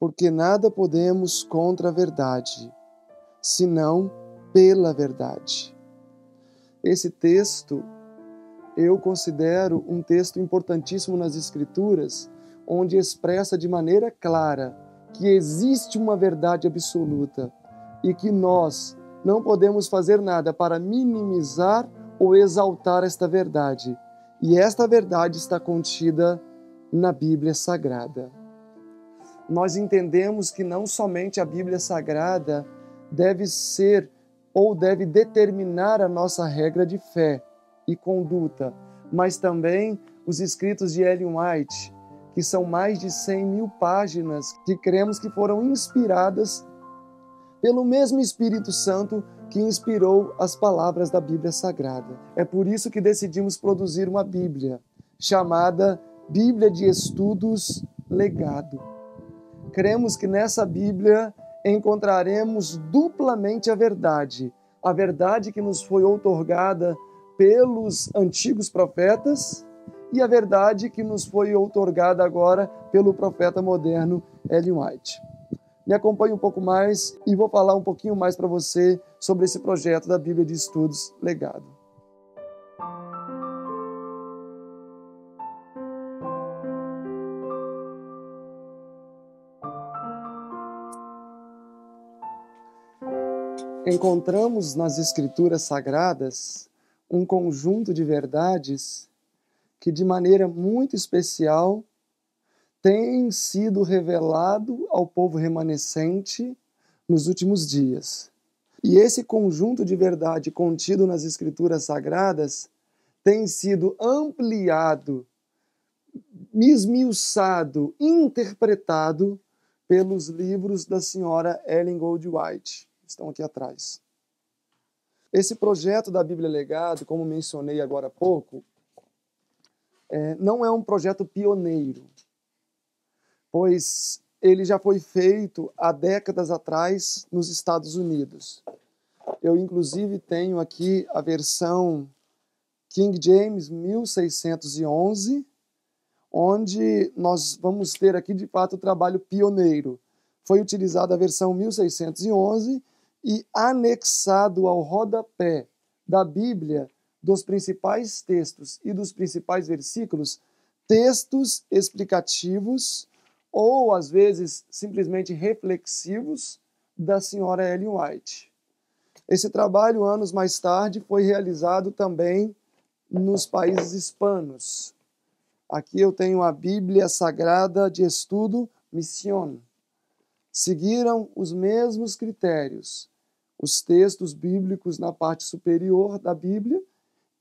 porque nada podemos contra a verdade, senão pela verdade. Esse texto eu considero um texto importantíssimo nas Escrituras, onde expressa de maneira clara que existe uma verdade absoluta e que nós não podemos fazer nada para minimizar ou exaltar esta verdade. E esta verdade está contida na Bíblia Sagrada nós entendemos que não somente a Bíblia Sagrada deve ser ou deve determinar a nossa regra de fé e conduta, mas também os escritos de Ellen White, que são mais de 100 mil páginas que cremos que foram inspiradas pelo mesmo Espírito Santo que inspirou as palavras da Bíblia Sagrada. É por isso que decidimos produzir uma Bíblia chamada Bíblia de Estudos Legado cremos que nessa Bíblia encontraremos duplamente a verdade. A verdade que nos foi outorgada pelos antigos profetas e a verdade que nos foi outorgada agora pelo profeta moderno Ellen White. Me acompanhe um pouco mais e vou falar um pouquinho mais para você sobre esse projeto da Bíblia de Estudos Legado. encontramos nas Escrituras Sagradas um conjunto de verdades que, de maneira muito especial, tem sido revelado ao povo remanescente nos últimos dias. E esse conjunto de verdade contido nas Escrituras Sagradas tem sido ampliado, esmiuçado, interpretado pelos livros da senhora Ellen Gold White estão aqui atrás. Esse projeto da Bíblia Legado, como mencionei agora há pouco, é, não é um projeto pioneiro, pois ele já foi feito há décadas atrás nos Estados Unidos. Eu, inclusive, tenho aqui a versão King James 1611, onde nós vamos ter aqui, de fato, o trabalho pioneiro. Foi utilizada a versão 1611 e anexado ao rodapé da Bíblia, dos principais textos e dos principais versículos, textos explicativos ou às vezes simplesmente reflexivos da senhora Ellen White. Esse trabalho, anos mais tarde, foi realizado também nos países hispanos. Aqui eu tenho a Bíblia Sagrada de Estudo Mission. Seguiram os mesmos critérios os textos bíblicos na parte superior da Bíblia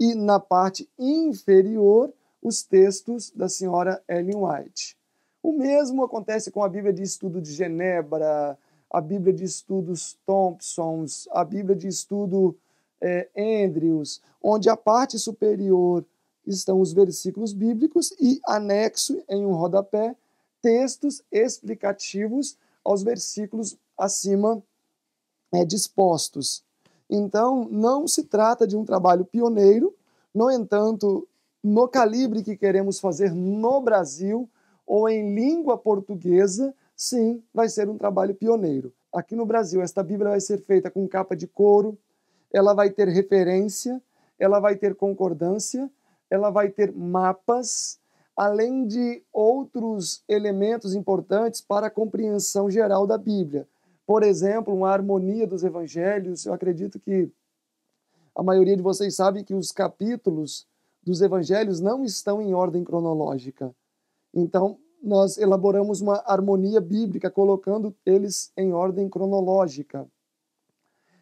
e na parte inferior os textos da senhora Ellen White. O mesmo acontece com a Bíblia de Estudo de Genebra, a Bíblia de Estudos Thompsons, a Bíblia de Estudo é, Andrews, onde a parte superior estão os versículos bíblicos e anexo em um rodapé textos explicativos aos versículos acima é, dispostos. Então, não se trata de um trabalho pioneiro, no entanto, no calibre que queremos fazer no Brasil ou em língua portuguesa, sim, vai ser um trabalho pioneiro. Aqui no Brasil, esta Bíblia vai ser feita com capa de couro, ela vai ter referência, ela vai ter concordância, ela vai ter mapas, além de outros elementos importantes para a compreensão geral da Bíblia por exemplo, uma harmonia dos evangelhos. Eu acredito que a maioria de vocês sabe que os capítulos dos evangelhos não estão em ordem cronológica. Então, nós elaboramos uma harmonia bíblica, colocando eles em ordem cronológica.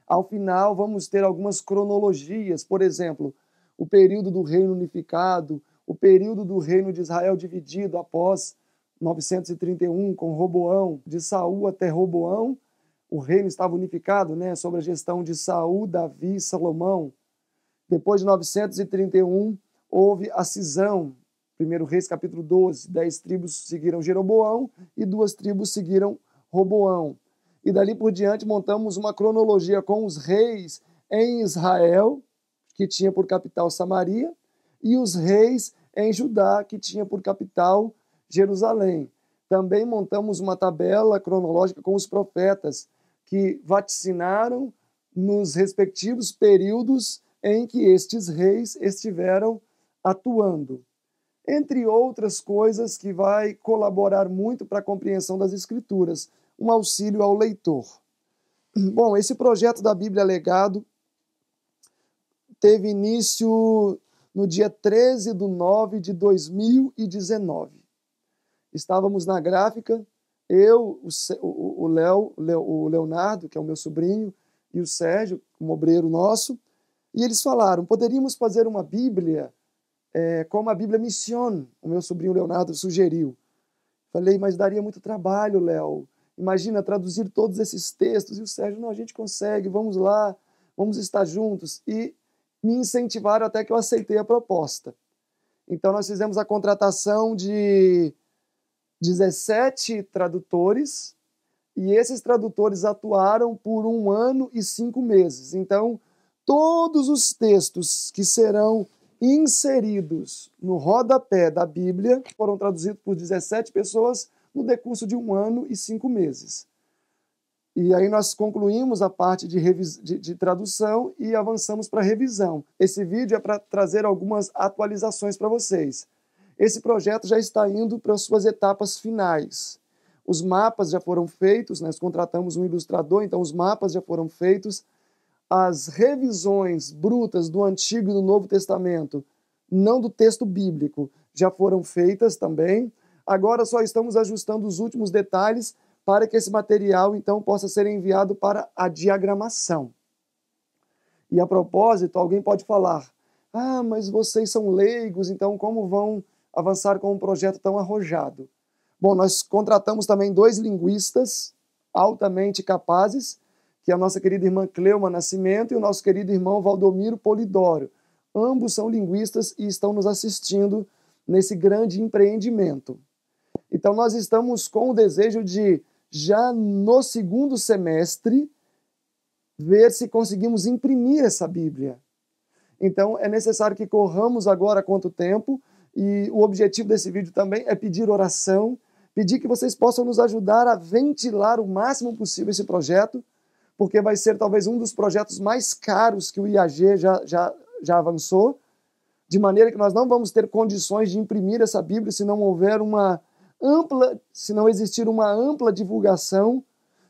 Ao final, vamos ter algumas cronologias, por exemplo, o período do Reino Unificado, o período do Reino de Israel dividido após 931, com Roboão, de Saul até Roboão, o reino estava unificado, né, sobre a gestão de Saul, Davi e Salomão. Depois de 931, houve a cisão. 1 Reis, capítulo 12. Dez tribos seguiram Jeroboão e duas tribos seguiram Roboão. E dali por diante montamos uma cronologia com os reis em Israel, que tinha por capital Samaria, e os reis em Judá, que tinha por capital Jerusalém. Também montamos uma tabela cronológica com os profetas, que vaticinaram nos respectivos períodos em que estes reis estiveram atuando. Entre outras coisas que vai colaborar muito para a compreensão das Escrituras, um auxílio ao leitor. Bom, esse projeto da Bíblia Legado teve início no dia 13 de nove de 2019. Estávamos na gráfica eu, o Léo, o Leonardo, que é o meu sobrinho, e o Sérgio, um obreiro nosso, e eles falaram: poderíamos fazer uma Bíblia é, como a Bíblia Mission, o meu sobrinho Leonardo sugeriu. Falei, mas daria muito trabalho, Léo. Imagina traduzir todos esses textos. E o Sérgio, não, a gente consegue, vamos lá, vamos estar juntos. E me incentivaram até que eu aceitei a proposta. Então, nós fizemos a contratação de 17 tradutores, e esses tradutores atuaram por um ano e cinco meses. Então, todos os textos que serão inseridos no rodapé da Bíblia foram traduzidos por 17 pessoas no decurso de um ano e cinco meses. E aí nós concluímos a parte de, de, de tradução e avançamos para revisão. Esse vídeo é para trazer algumas atualizações para vocês. Esse projeto já está indo para as suas etapas finais. Os mapas já foram feitos, né? nós contratamos um ilustrador, então os mapas já foram feitos. As revisões brutas do Antigo e do Novo Testamento, não do texto bíblico, já foram feitas também. Agora só estamos ajustando os últimos detalhes para que esse material então possa ser enviado para a diagramação. E a propósito, alguém pode falar: ah, mas vocês são leigos, então como vão avançar com um projeto tão arrojado. Bom, nós contratamos também dois linguistas altamente capazes, que é a nossa querida irmã Cleuma Nascimento e o nosso querido irmão Valdomiro Polidoro. Ambos são linguistas e estão nos assistindo nesse grande empreendimento. Então, nós estamos com o desejo de, já no segundo semestre, ver se conseguimos imprimir essa Bíblia. Então, é necessário que corramos agora quanto tempo e o objetivo desse vídeo também é pedir oração, pedir que vocês possam nos ajudar a ventilar o máximo possível esse projeto, porque vai ser talvez um dos projetos mais caros que o IAG já, já, já avançou, de maneira que nós não vamos ter condições de imprimir essa Bíblia se não houver uma ampla, se não existir uma ampla divulgação,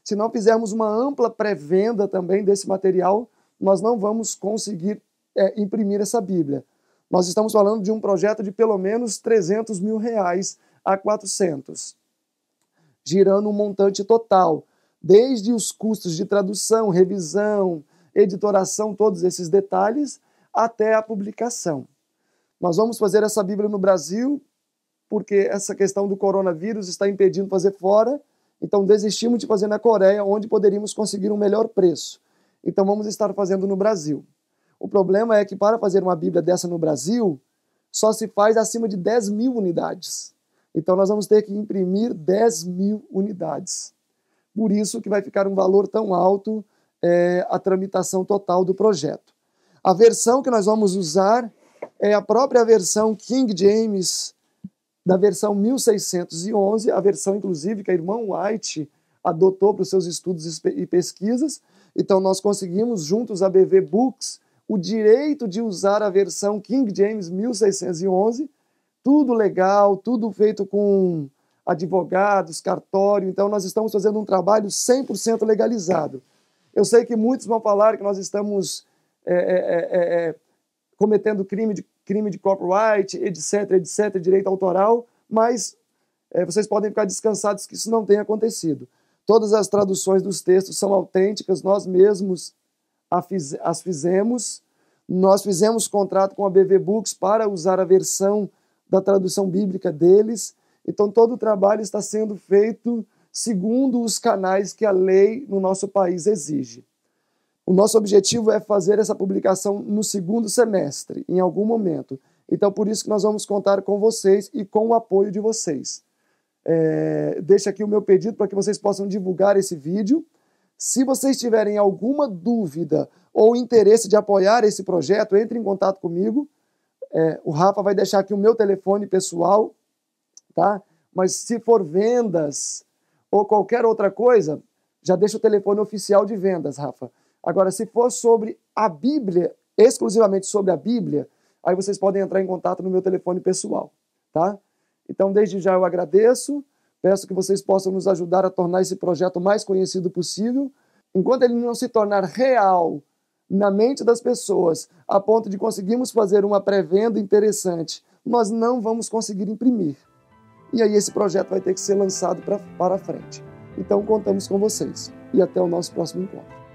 se não fizermos uma ampla pré-venda também desse material, nós não vamos conseguir é, imprimir essa Bíblia nós estamos falando de um projeto de pelo menos 300 mil reais a 400, girando um montante total, desde os custos de tradução, revisão, editoração, todos esses detalhes, até a publicação. Nós vamos fazer essa Bíblia no Brasil, porque essa questão do coronavírus está impedindo fazer fora, então desistimos de fazer na Coreia, onde poderíamos conseguir um melhor preço. Então vamos estar fazendo no Brasil. O problema é que para fazer uma Bíblia dessa no Brasil, só se faz acima de 10 mil unidades. Então nós vamos ter que imprimir 10 mil unidades. Por isso que vai ficar um valor tão alto é, a tramitação total do projeto. A versão que nós vamos usar é a própria versão King James, da versão 1611, a versão, inclusive, que a irmã White adotou para os seus estudos e pesquisas. Então nós conseguimos, juntos a BV Books, o direito de usar a versão King James 1611, tudo legal, tudo feito com advogados, cartório. Então, nós estamos fazendo um trabalho 100% legalizado. Eu sei que muitos vão falar que nós estamos é é, é, é, é, cometendo crime de, crime de copyright, etc., etc., direito autoral, mas é, vocês podem ficar descansados que isso não tem acontecido. Todas as traduções dos textos são autênticas, nós mesmos as fizemos. Nós fizemos contrato com a BV Books para usar a versão da tradução bíblica deles. Então, todo o trabalho está sendo feito segundo os canais que a lei no nosso país exige. O nosso objetivo é fazer essa publicação no segundo semestre, em algum momento. Então, por isso que nós vamos contar com vocês e com o apoio de vocês. É, deixo aqui o meu pedido para que vocês possam divulgar esse vídeo se vocês tiverem alguma dúvida ou interesse de apoiar esse projeto, entre em contato comigo. É, o Rafa vai deixar aqui o meu telefone pessoal, tá? Mas se for vendas ou qualquer outra coisa, já deixa o telefone oficial de vendas, Rafa. Agora, se for sobre a Bíblia, exclusivamente sobre a Bíblia, aí vocês podem entrar em contato no meu telefone pessoal, tá? Então, desde já eu agradeço. Peço que vocês possam nos ajudar a tornar esse projeto mais conhecido possível. Enquanto ele não se tornar real na mente das pessoas, a ponto de conseguirmos fazer uma pré-venda interessante, nós não vamos conseguir imprimir. E aí esse projeto vai ter que ser lançado pra, para frente. Então contamos com vocês e até o nosso próximo encontro.